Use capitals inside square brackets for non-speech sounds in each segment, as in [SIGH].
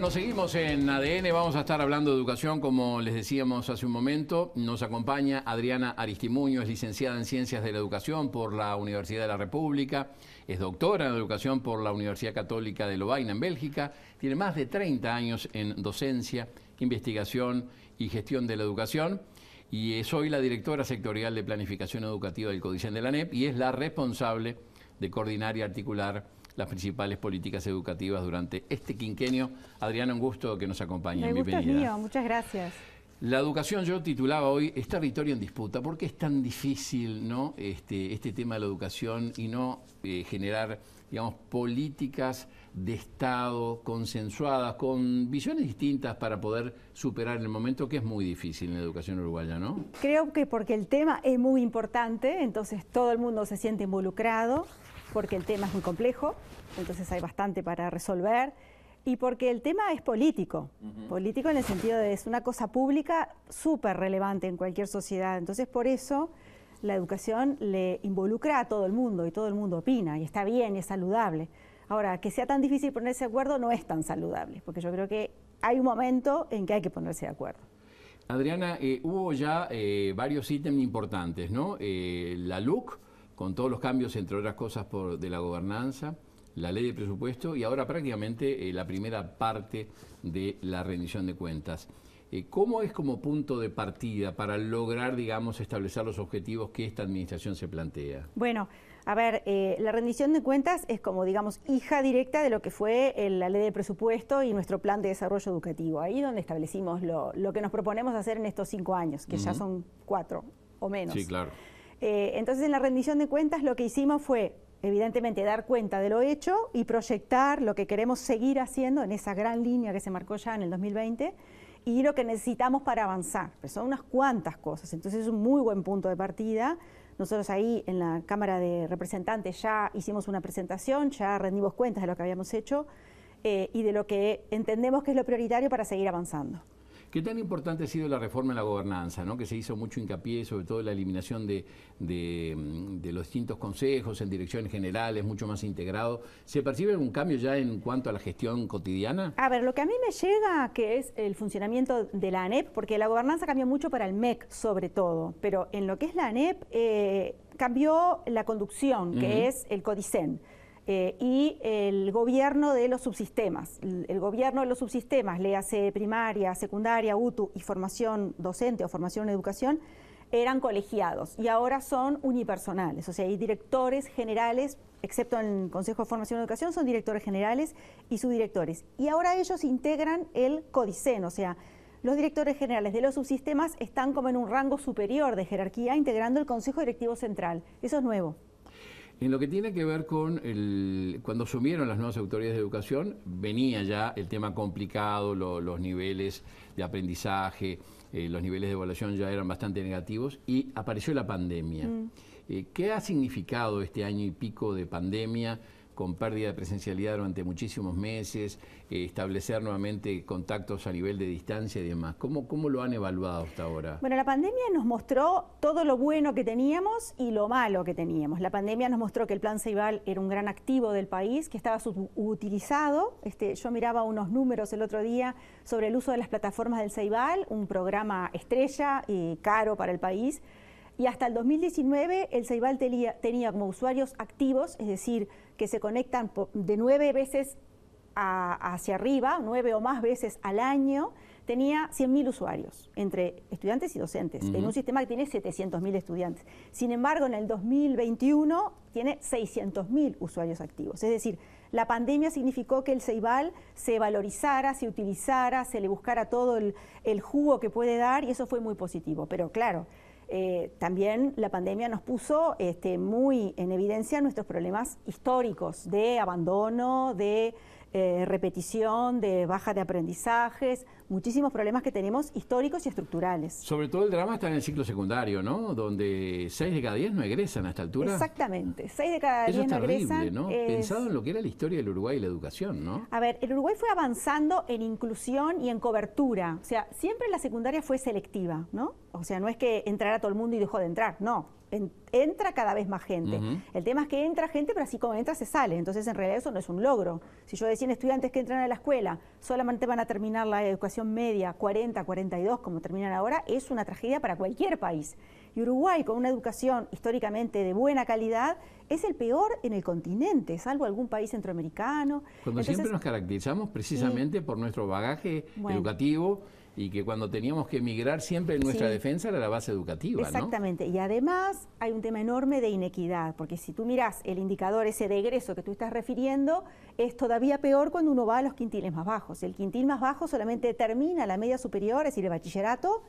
Bueno, seguimos en ADN, vamos a estar hablando de educación, como les decíamos hace un momento. Nos acompaña Adriana Aristimuño, es licenciada en Ciencias de la Educación por la Universidad de la República, es doctora en Educación por la Universidad Católica de Lovaina en Bélgica, tiene más de 30 años en docencia, investigación y gestión de la educación y es hoy la directora sectorial de Planificación Educativa del Codicen de la NEP y es la responsable de coordinar y articular las principales políticas educativas durante este quinquenio. Adriana, un gusto que nos acompañe. Mi muchas gracias. La educación, yo titulaba hoy, es territorio en disputa, ¿por qué es tan difícil ¿no? este, este tema de la educación y no eh, generar, digamos, políticas de Estado consensuadas, con visiones distintas para poder superar el momento que es muy difícil en la educación uruguaya, ¿no? Creo que porque el tema es muy importante, entonces todo el mundo se siente involucrado porque el tema es muy complejo, entonces hay bastante para resolver, y porque el tema es político, político en el sentido de es una cosa pública súper relevante en cualquier sociedad, entonces por eso la educación le involucra a todo el mundo y todo el mundo opina y está bien y es saludable. Ahora, que sea tan difícil ponerse de acuerdo no es tan saludable, porque yo creo que hay un momento en que hay que ponerse de acuerdo. Adriana, eh, hubo ya eh, varios ítems importantes, ¿no? Eh, la LUC con todos los cambios, entre otras cosas, por, de la gobernanza, la ley de presupuesto y ahora prácticamente eh, la primera parte de la rendición de cuentas. Eh, ¿Cómo es como punto de partida para lograr, digamos, establecer los objetivos que esta administración se plantea? Bueno, a ver, eh, la rendición de cuentas es como, digamos, hija directa de lo que fue la ley de presupuesto y nuestro plan de desarrollo educativo. Ahí donde establecimos lo, que nos proponemos hacer en estos cinco años, que ya son cuatro o menos. Sí, claro. Eh, entonces, en la rendición de cuentas lo que hicimos fue, evidentemente, dar cuenta de lo hecho y proyectar lo que queremos seguir haciendo en esa gran línea que se marcó ya en el 2020 y lo que necesitamos para avanzar. son unas cuantas cosas, entonces es un muy buen punto de partida. Nosotros ahí en la Cámara de Representantes ya hicimos una presentación, ya rendimos cuentas de lo que habíamos hecho eh, y de lo que entendemos que es lo prioritario para seguir avanzando. ¿Qué tan importante ha sido la reforma en la gobernanza? Que se hizo mucho hincapié, sobre todo en la eliminación mm, de, los distintos consejos en direcciones generales, mucho más integrado. ¿Se percibe algún cambio ya en cuanto a la gestión cotidiana? A ver, lo que a mí me llega que es el funcionamiento de la ANEP, porque la gobernanza cambió mucho para el MEC sobre todo, pero en lo que es la ANEP eh, cambió la conducción, que es el CODICEN. Eh, y el gobierno de los subsistemas. El, gobierno de los subsistemas, le hace primaria, secundaria, UTU y formación docente o formación en educación, eran colegiados y ahora son unipersonales, o sea, hay directores generales, excepto en el Consejo de Formación y Educación, son directores generales y subdirectores. Y ahora ellos integran el CODICEN, o sea, los directores generales de los subsistemas están como en un rango superior de jerarquía, integrando el Consejo Directivo Central. Eso es nuevo. En lo que tiene que ver con el, cuando asumieron las nuevas autoridades de educación, venía ya el tema complicado, los niveles de aprendizaje, eh, los niveles de evaluación ya eran bastante negativos y apareció la pandemia. Mm. Eh, ¿Qué ha significado este año y pico de pandemia? con pérdida de presencialidad durante muchísimos meses, eh, establecer nuevamente contactos a nivel de distancia y demás. ¿Cómo, ¿Cómo lo han evaluado hasta ahora? Bueno, la pandemia nos mostró todo lo bueno que teníamos y lo malo que teníamos. La pandemia nos mostró que el Plan Ceibal era un gran activo del país, que estaba subutilizado. Este, yo miraba unos números el otro día sobre el uso de las plataformas del Ceibal, un programa estrella y caro para el país. Y hasta el 2019 el Ceibal tenía, tenía como usuarios activos, es decir, que se conectan de nueve veces hacia arriba, nueve o más veces al año, tenía 100.000 usuarios entre estudiantes y docentes, en un sistema que tiene 700.000 estudiantes. Sin embargo, en el 2021 tiene 600.000 usuarios activos. Es decir, la pandemia significó que el Ceibal se valorizara, se utilizara, se le buscara todo el, el jugo que puede dar y eso fue muy positivo. Pero claro, eh, también la pandemia nos puso este, muy en evidencia nuestros problemas históricos de abandono, de eh, repetición, de baja de aprendizajes, muchísimos problemas que tenemos históricos y estructurales. Sobre todo el drama está en el ciclo secundario, ¿no? Donde 6 de cada 10 no egresan a esta altura. Exactamente, 6 de cada 10 Eso es terrible, ¿no? Pensado en lo que era la historia del Uruguay y la educación, ¿no? A ver, el Uruguay fue avanzando en inclusión y en cobertura. O sea, siempre la secundaria fue selectiva, ¿no? O sea, no es que entrara todo el mundo y dejó de entrar, no entra cada vez más gente. El tema es que entra gente, pero así como entra se sale. Entonces, en realidad eso no es un logro. Si yo decía estudiantes que entran a la escuela, solamente van a terminar la educación media 40, 42, como terminan ahora, es una tragedia para cualquier país. Y Uruguay, con una educación históricamente de buena calidad, es el peor en el continente, salvo algún país centroamericano. Cuando siempre nos caracterizamos precisamente por nuestro bagaje educativo y que cuando teníamos que emigrar siempre nuestra defensa era la base educativa. Exactamente, y además hay un tema enorme de inequidad, porque si tú miras el indicador ese de egreso que tú estás refiriendo, es todavía peor cuando uno va a los quintiles más bajos. El quintil más bajo solamente termina la media superior, es decir, el bachillerato,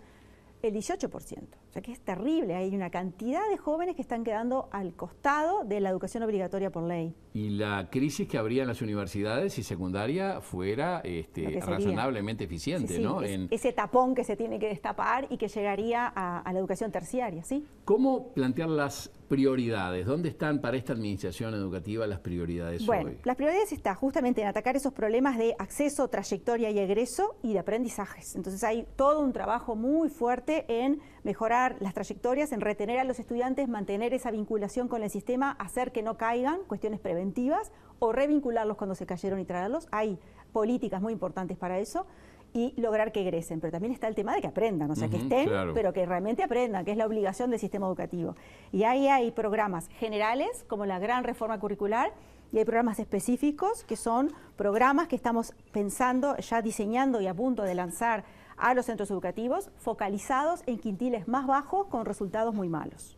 el 18%. O sea que es terrible, hay una cantidad de jóvenes que están quedando al costado de la educación obligatoria por ley. Y la crisis que habría en las universidades y secundaria fuera este, razonablemente eficiente, ¿no? Ese tapón que se tiene que destapar y que llegaría a, la educación terciaria, ¿sí? ¿Cómo plantear las prioridades? ¿Dónde están para esta administración educativa las prioridades bueno, Las prioridades están justamente en atacar esos problemas de acceso, trayectoria y egreso y de aprendizajes. Entonces hay todo un trabajo muy fuerte en mejorar las trayectorias, en retener a los estudiantes, mantener esa vinculación con el sistema, hacer que no caigan, cuestiones preventivas, o revincularlos cuando se cayeron y traerlos. Hay políticas muy importantes para eso y lograr que egresen. Pero también está el tema de que aprendan, o sea, que estén, pero que realmente aprendan, que es la obligación del sistema educativo. Y ahí hay programas generales, como la gran reforma curricular, y hay programas específicos, que son programas que estamos pensando, ya diseñando y a punto de lanzar a los centros educativos focalizados en quintiles más bajos con resultados muy malos.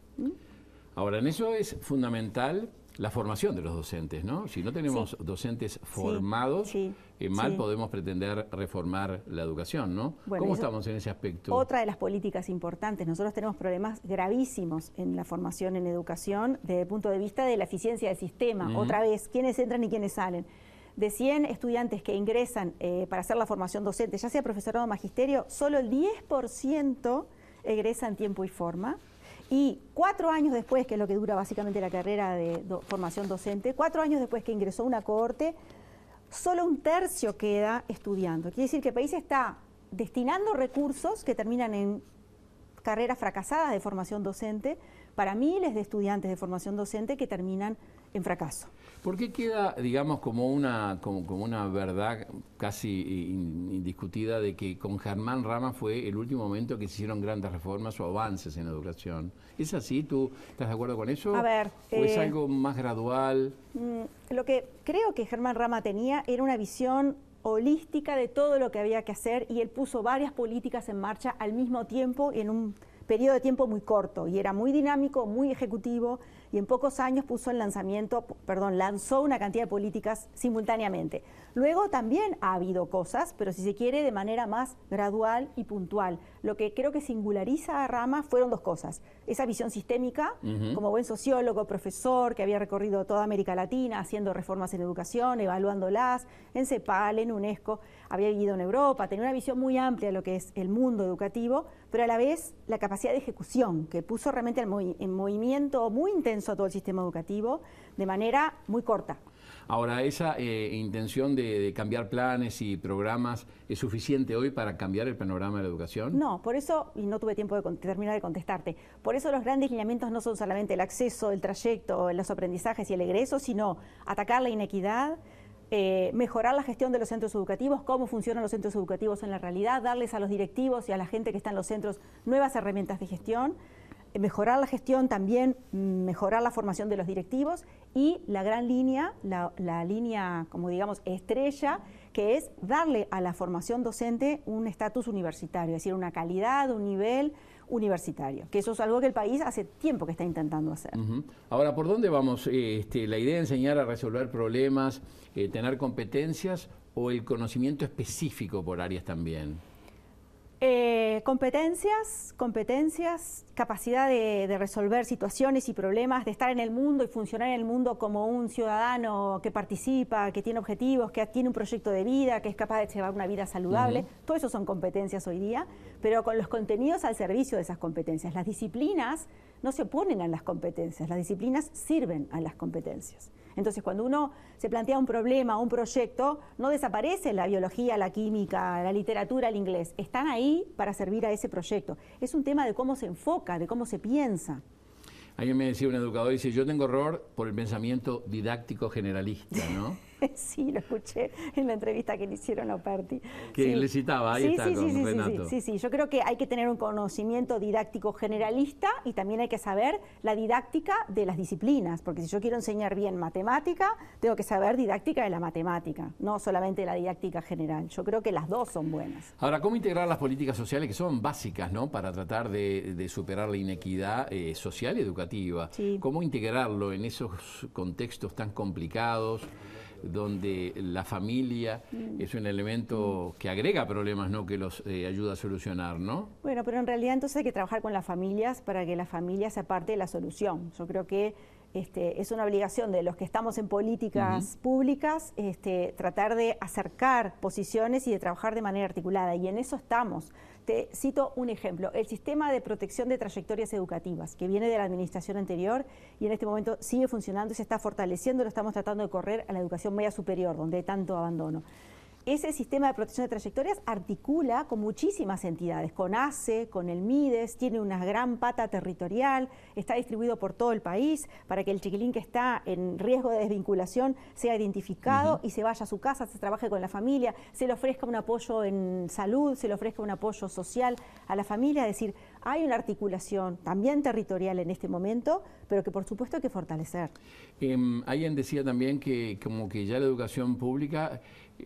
Ahora, en eso es fundamental la formación de los docentes, ¿no? Si no tenemos docentes formados, eh, mal podemos pretender reformar la educación, ¿no? ¿Cómo estamos en ese aspecto? Otra de las políticas importantes. Nosotros tenemos problemas gravísimos en la formación en educación desde el punto de vista de la eficiencia del sistema. Otra vez, quiénes entran y quiénes salen de 100 estudiantes que ingresan eh, para hacer la formación docente, ya sea profesorado o magisterio, solo el 10% egresa en tiempo y forma. Y cuatro años después, que es lo que dura básicamente la carrera de formación docente, cuatro años después que ingresó una cohorte, solo un tercio queda estudiando. Quiere decir que el país está destinando recursos que terminan en carreras fracasadas de formación docente para miles de estudiantes de formación docente que terminan en fracaso. ¿Por qué queda, digamos, como una, como, una verdad casi indiscutida de que con Germán Rama fue el último momento que se hicieron grandes reformas o avances en educación? ¿Es así? ¿Tú estás de acuerdo con eso? A ver. ¿O es eh, algo más gradual? Mm, lo que creo que Germán Rama tenía era una visión holística de todo lo que había que hacer y él puso varias políticas en marcha al mismo tiempo en un periodo de tiempo muy corto y era muy dinámico, muy ejecutivo y en pocos años puso el lanzamiento, perdón, lanzó una cantidad de políticas simultáneamente. Luego también ha habido cosas, pero si se quiere de manera más gradual y puntual. Lo que creo que singulariza a Rama fueron dos cosas. Esa visión sistémica, como buen sociólogo, profesor, que había recorrido toda América Latina haciendo reformas en educación, evaluándolas, en CEPAL, en UNESCO, había vivido en Europa, tenía una visión muy amplia de lo que es el mundo educativo, pero a la vez la capacidad de ejecución que puso realmente en, movimiento muy intenso a todo el sistema educativo de manera muy corta. Ahora, ¿esa eh, intención de, de, cambiar planes y programas es suficiente hoy para cambiar el panorama de la educación? No, por eso, y no tuve tiempo de terminar de contestarte, por eso los grandes lineamientos no son solamente el acceso, el trayecto, los aprendizajes y el egreso, sino atacar la inequidad, eh, mejorar la gestión de los centros educativos, cómo funcionan los centros educativos en la realidad, darles a los directivos y a la gente que está en los centros nuevas herramientas de gestión eh, mejorar la gestión también, mejorar la formación de los directivos y la gran línea, la, la, línea como digamos estrella, que es darle a la formación docente un estatus universitario, es decir, una calidad, un nivel universitario, que eso es algo que el país hace tiempo que está intentando hacer. Ahora, ¿por dónde vamos? Este, la idea de enseñar a resolver problemas, eh, tener competencias o el conocimiento específico por áreas también. Eh, competencias, competencias, capacidad de, resolver situaciones y problemas, de estar en el mundo y funcionar en el mundo como un ciudadano que participa, que tiene objetivos, que tiene un proyecto de vida, que es capaz de llevar una vida saludable. Todo eso son competencias hoy día, pero con los contenidos al servicio de esas competencias. Las disciplinas no se oponen a las competencias, las disciplinas sirven a las competencias. Entonces, cuando uno se plantea un problema, un proyecto, no desaparece la biología, la química, la literatura, el inglés. Están ahí para servir a ese proyecto. Es un tema de cómo se enfoca, de cómo se piensa. Ayer me decía, un educador, dice, yo tengo horror por el pensamiento didáctico generalista, ¿no? [LAUGHS] [LAUGHS] sí, lo escuché en la entrevista que le hicieron a Parti. Que sí. le citaba, ahí sí, está sí, Renato. Sí, sí, sí, yo creo que hay que tener un conocimiento didáctico generalista y también hay que saber la didáctica de las disciplinas, porque si yo quiero enseñar bien matemática, tengo que saber didáctica de la matemática, no solamente la didáctica general. Yo creo que las dos son buenas. Ahora, ¿cómo integrar las políticas sociales que son básicas, Para tratar de, superar la inequidad eh, social y educativa. ¿Cómo integrarlo en esos contextos tan complicados? donde la familia mm. es un elemento que agrega problemas, no que los eh, ayuda a solucionar, ¿no? Bueno, pero en realidad entonces hay que trabajar con las familias para que la familia sea parte de la solución. Yo creo que este, es una obligación de los que estamos en políticas públicas este, tratar de acercar posiciones y de trabajar de manera articulada, y en eso estamos. Te cito un ejemplo, el sistema de protección de trayectorias educativas, que viene de la administración anterior y en este momento sigue funcionando y se está fortaleciendo, lo estamos tratando de correr a la educación media superior, donde hay tanto abandono. Ese sistema de protección de trayectorias articula con muchísimas entidades, con ACE, con el MIDES, tiene una gran pata territorial, está distribuido por todo el país para que el chiquilín que está en riesgo de desvinculación sea identificado y se vaya a su casa, se trabaje con la familia, se le ofrezca un apoyo en salud, se le ofrezca un apoyo social a la familia. Es decir, hay una articulación también territorial en este momento, pero que por supuesto hay que fortalecer. Em, alguien decía también que como que ya la educación pública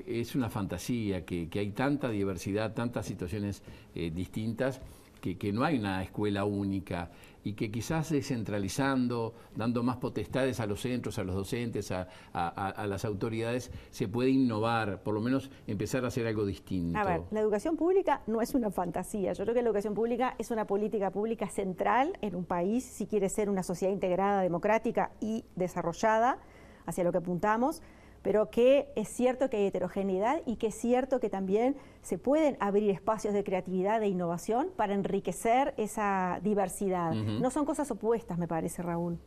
es una fantasía, que, hay tanta diversidad, tantas situaciones eh, distintas, que, no hay una escuela única y que quizás descentralizando, dando más potestades a los centros, a los docentes, a, a, las autoridades, se puede innovar, por lo menos empezar a hacer algo distinto. A ver, la educación pública no es una fantasía. Yo creo que la educación pública es una política pública central en un país, si quiere ser una sociedad integrada, democrática y desarrollada, hacia lo que apuntamos pero que es cierto que hay heterogeneidad y que es cierto que también se pueden abrir espacios de creatividad, de innovación para enriquecer esa diversidad. No son cosas opuestas, me parece, Raúl.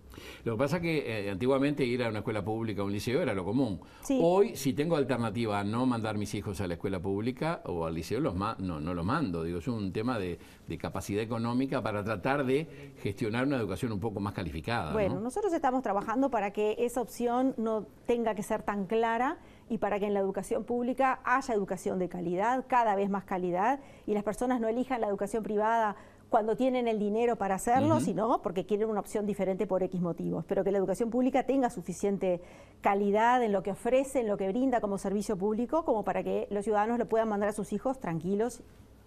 Lo que pasa es que eh, antiguamente ir a una escuela pública o un liceo era lo común. Hoy, si tengo alternativa a no mandar mis hijos a la escuela pública o al liceo, los no, no los mando. Digo, es un tema de, capacidad económica para tratar de gestionar una educación un poco más calificada. Bueno, nosotros estamos trabajando para que esa opción no tenga que ser tan clara y para que en la educación pública haya educación de calidad, cada vez más calidad, y las personas no elijan la educación privada cuando tienen el dinero para hacerlo, sino porque quieren una opción diferente por X motivos. Pero que la educación pública tenga suficiente calidad en lo que ofrece, en lo que brinda como servicio público, como para que los ciudadanos lo puedan mandar a sus hijos tranquilos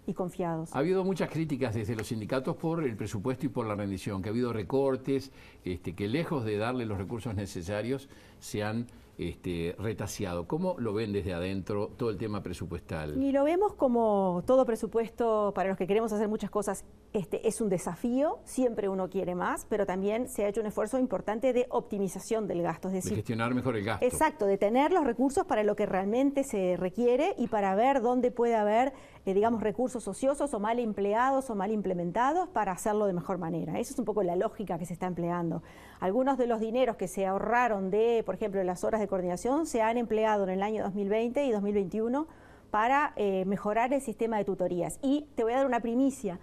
y confiados. Ha habido muchas críticas desde los sindicatos por el presupuesto y por la rendición, que ha habido recortes, este, que lejos de darle los recursos necesarios se han este, retaseado. ¿Cómo lo ven desde adentro todo el tema presupuestal? Y lo vemos como todo presupuesto para los que queremos hacer muchas cosas este, es un desafío, siempre uno quiere más, pero también se ha hecho un esfuerzo importante de optimización del gasto. decir, de gestionar mejor el gasto. Exacto, de tener los recursos para lo que realmente se requiere y para ver dónde puede haber, eh, digamos, recursos ociosos o mal empleados o mal implementados para hacerlo de mejor manera. Esa es un poco la lógica que se está empleando. Algunos de los dineros que se ahorraron de, por ejemplo, las horas de coordinación se han empleado en el año 2020 y 2021 para eh, mejorar el sistema de tutorías. Y te voy a dar una primicia.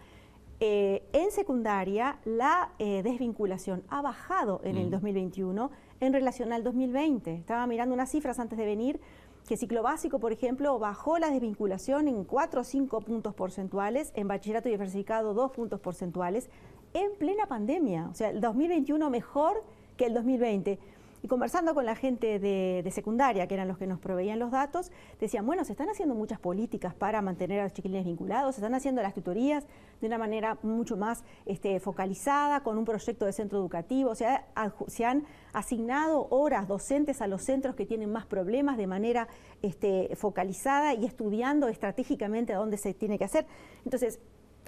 Eh, en secundaria, la eh, desvinculación ha bajado en el 2021 mm. en relación al 2020. Estaba mirando unas cifras antes de venir, que ciclo básico, por ejemplo, bajó la desvinculación en 4 o 5 puntos porcentuales, en bachillerato diversificado 2 puntos porcentuales, en plena pandemia. O sea, el 2021 mejor que el 2020. Y conversando con la gente de, secundaria, que eran los que nos proveían los datos, decían, bueno, se están haciendo muchas políticas para mantener a los chiquilines vinculados, se están haciendo las tutorías de una manera mucho más este, focalizada, con un proyecto de centro educativo, o sea, se han asignado horas docentes a los centros que tienen más problemas de manera este, focalizada y estudiando estratégicamente a dónde se tiene que hacer. Entonces,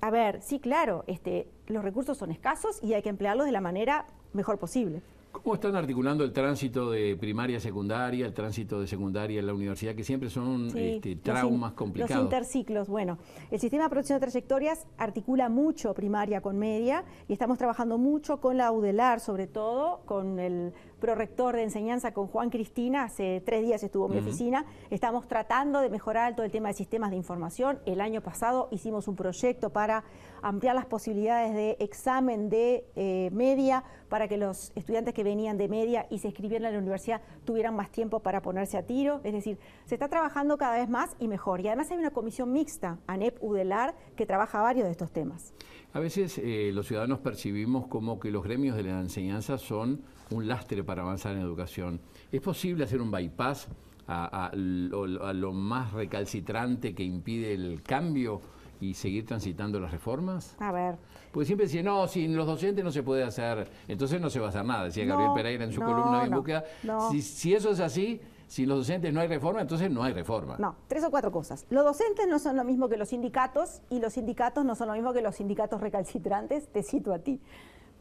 a ver, sí, claro, este, los recursos son escasos y hay que emplearlos de la manera mejor posible. ¿Cómo están articulando el tránsito de primaria a secundaria, el tránsito de secundaria a la universidad, que siempre son este, traumas complicados? Los interciclos, bueno, el sistema de producción de trayectorias articula mucho primaria con media y estamos trabajando mucho con la UDELAR, sobre todo con el prorector de enseñanza, con Juan Cristina, hace tres días estuvo en mi oficina. Estamos tratando de mejorar todo el tema de sistemas de información. El año pasado hicimos un proyecto para ampliar las posibilidades de examen de eh, media, para que los estudiantes que venían de media y se inscribieran a la universidad tuvieran más tiempo para ponerse a tiro. Es decir, se está trabajando cada vez más y mejor. Y además hay una comisión mixta, ANEP-UDELAR, que trabaja varios de estos temas. A veces eh, los ciudadanos percibimos como que los gremios de la enseñanza son un lastre para avanzar en educación. ¿Es posible hacer un bypass a, lo, más recalcitrante que impide el cambio? y seguir transitando las reformas? A ver. Porque siempre decía, no, sin los docentes no se puede hacer, entonces no se va a hacer nada, decía Gabriel Pereira en su columna de no, Si, si, eso es así, si los docentes no hay reforma, entonces no hay reforma. No, tres o cuatro cosas. Los docentes no son lo mismo que los sindicatos y los sindicatos no son lo mismo que los sindicatos recalcitrantes, te cito a ti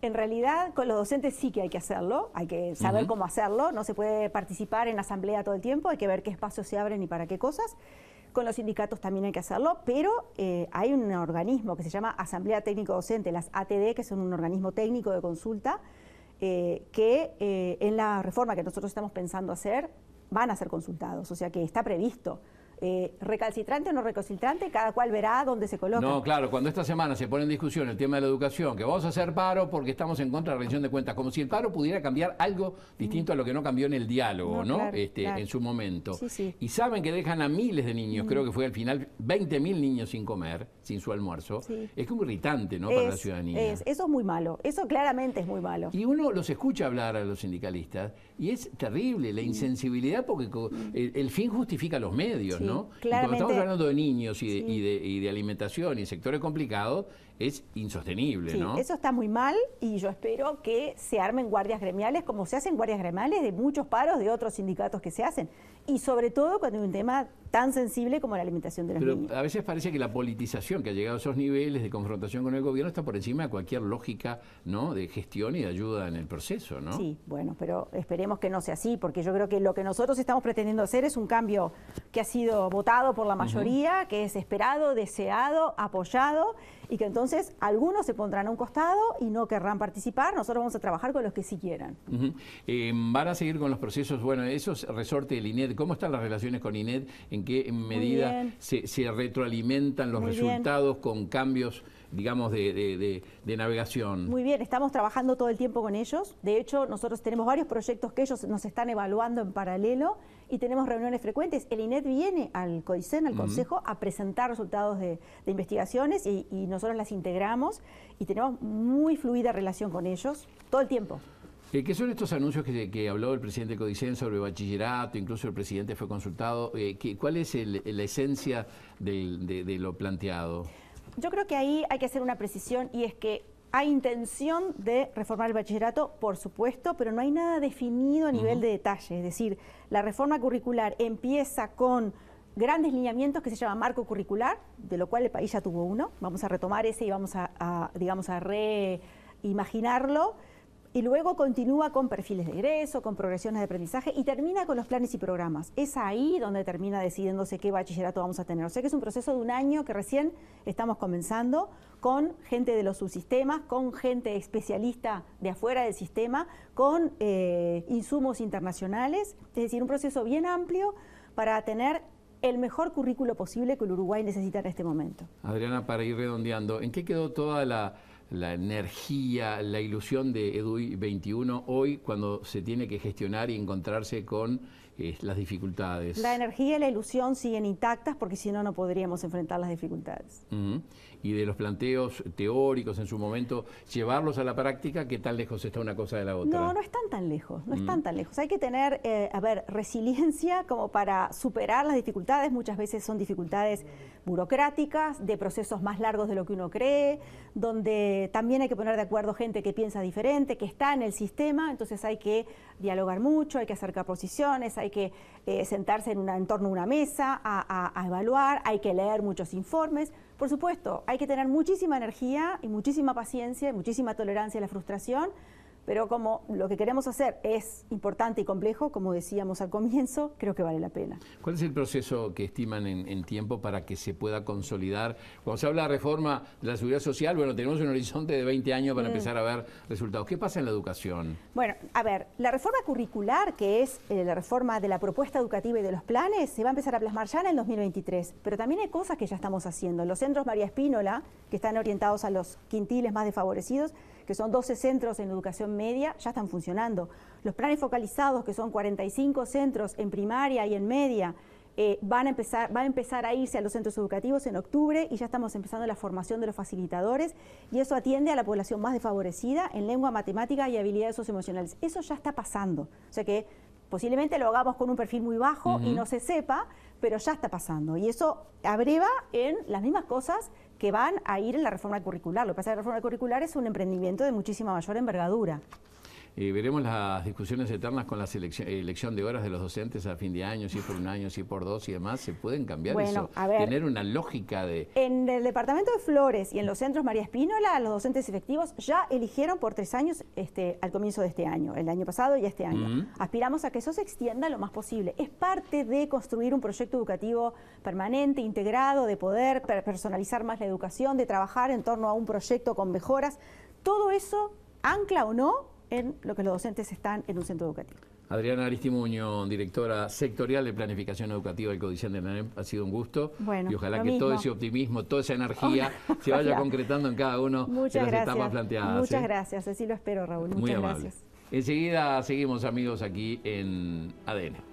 en realidad con los docentes sí que hay que hacerlo, hay que saber cómo hacerlo, no se puede participar en asamblea todo el tiempo, hay que ver qué espacios se abren y para qué cosas. Con los sindicatos también hay que hacerlo, pero eh, hay un organismo que se llama Asamblea Técnico Docente, las ATD, que son un organismo técnico de consulta, eh, que eh, en la reforma que nosotros estamos pensando hacer van a ser consultados, o sea que está previsto. Eh, recalcitrante o no recalcitrante, cada cual verá dónde se coloca. No, claro, cuando esta semana se pone en discusión el tema de la educación, que vamos a hacer paro porque estamos en contra de la rendición de cuentas, como si el paro pudiera cambiar algo distinto a lo que no cambió en el diálogo, ¿no? este, En su momento. Y saben que dejan a miles de niños, mm. creo que fue al final 20.000 niños sin comer, sin su almuerzo. Es como irritante, ¿no? Para la ciudadanía. Es, eso es muy malo, eso claramente es muy malo. Y uno los escucha hablar a los sindicalistas y es terrible la insensibilidad porque mm. el, fin justifica los medios, ¿no? Y cuando estamos hablando de niños y de, alimentación y sectores complicados, es insostenible, ¿no? Eso está muy mal y yo espero que se armen guardias gremiales, como se hacen guardias gremiales de muchos paros de otros sindicatos que se hacen. Y sobre todo cuando hay un tema tan sensible como la alimentación de los Pero A veces parece que la politización que ha llegado a esos niveles de confrontación con el gobierno está por encima de cualquier lógica ¿no? de gestión y de ayuda en el proceso, ¿no? Sí, bueno, pero esperemos que no sea así, porque yo creo que lo que nosotros estamos pretendiendo hacer es un cambio que ha sido votado por la mayoría, que es esperado, deseado, apoyado, y que entonces algunos se pondrán a un costado y no querrán participar, nosotros vamos a trabajar con los que sí quieran. Eh, van a seguir con los procesos, bueno, eso es resorte del INED, ¿cómo están las relaciones con INED en en qué medida se, retroalimentan los resultados con cambios digamos, de, navegación. Muy bien, estamos trabajando todo el tiempo con ellos. De hecho, nosotros tenemos varios proyectos que ellos nos están evaluando en paralelo y tenemos reuniones frecuentes. El INET viene al COICEN, al Consejo, a presentar resultados de, investigaciones y nosotros las integramos y tenemos muy fluida relación con ellos todo el tiempo. Eh, ¿Qué son estos anuncios que, habló el presidente Codicen sobre bachillerato? Incluso el presidente fue consultado. Eh, ¿Cuál es la esencia de, lo planteado? Yo creo que ahí hay que hacer una precisión y es que hay intención de reformar el bachillerato, por supuesto, pero no hay nada definido a nivel de detalle. Es decir, la reforma curricular empieza con grandes lineamientos que se llama marco curricular, de lo cual el país ya tuvo uno. Vamos a retomar ese y vamos digamos, a reimaginarlo. Y luego continúa con perfiles de egreso, con progresiones de aprendizaje y termina con los planes y programas. Es ahí donde termina decidiéndose qué bachillerato vamos a tener. O sea que es un proceso de un año que recién estamos comenzando con gente de los subsistemas, con gente especialista de afuera del sistema, con eh, insumos internacionales. Es decir, un proceso bien amplio para tener el mejor currículo posible que el Uruguay necesita en este momento. Adriana, para ir redondeando, ¿en qué quedó toda la la energía, la ilusión de EDUI 21 hoy cuando se tiene que gestionar y encontrarse con eh, las dificultades? La energía y la ilusión siguen intactas porque si no, no podríamos enfrentar las dificultades. Y de los planteos teóricos en su momento, llevarlos a la práctica, ¿qué tan lejos está una cosa de la otra? No, no están tan lejos, no están tan lejos. Hay que tener, eh, a ver, resiliencia como para superar las dificultades. Muchas veces son dificultades burocráticas, de procesos más largos de lo que uno cree, donde también hay que poner de acuerdo gente que piensa diferente, que está en el sistema, entonces hay que dialogar mucho, hay que acercar posiciones, hay que eh, sentarse en, un entorno torno a una mesa a, evaluar, hay que leer muchos informes. Por supuesto, hay que tener muchísima energía y muchísima paciencia muchísima tolerancia a la frustración pero como lo que queremos hacer es importante y complejo, como decíamos al comienzo, creo que vale la pena. ¿Cuál es el proceso que estiman en, tiempo para que se pueda consolidar? Cuando se habla de reforma de la seguridad social, bueno, tenemos un horizonte de 20 años para mm. empezar a ver resultados. ¿Qué pasa en la educación? Bueno, a ver, la reforma curricular, que es eh, la reforma de la propuesta educativa y de los planes, se va a empezar a plasmar ya en el 2023. Pero también hay cosas que ya estamos haciendo. los centros María Espínola, que están orientados a los quintiles más desfavorecidos, que son 12 centros en educación media, ya están funcionando. Los planes focalizados, que son 45 centros en primaria y en media, eh, van a empezar, a empezar a irse a los centros educativos en octubre y ya estamos empezando la formación de los facilitadores y eso atiende a la población más desfavorecida en lengua, matemática y habilidades socioemocionales. Eso ya está pasando. O sea que Posiblemente lo hagamos con un perfil muy bajo y no se sepa, pero ya está pasando. Y eso abreva en las mismas cosas que van a ir en la reforma curricular. Lo que pasa es que la reforma curricular es un emprendimiento de muchísima mayor envergadura y veremos las discusiones eternas con la elección de horas de los docentes a fin de año, si por un año, si por dos y demás. ¿Se pueden cambiar eso? Tener una lógica de... En el departamento de Flores y en los centros María Espínola, los docentes efectivos ya eligieron por tres años este, al comienzo de este año, el año pasado y este año. Aspiramos a que eso se extienda lo más posible. Es parte de construir un proyecto educativo permanente, integrado, de poder personalizar más la educación, de trabajar en torno a un proyecto con mejoras. Todo eso, ancla o no, en lo que los docentes están en un centro educativo. Adriana Aristimuño, directora sectorial de Planificación Educativa del Codicen de NANEM, ha sido un gusto. y ojalá que todo ese optimismo, toda esa energía [LAUGHS] se vaya concretando en cada uno de las etapas planteadas. Muchas ¿eh? gracias, así lo espero, Raúl. Muchas Muy amable. gracias. Enseguida seguimos, amigos, aquí en ADN.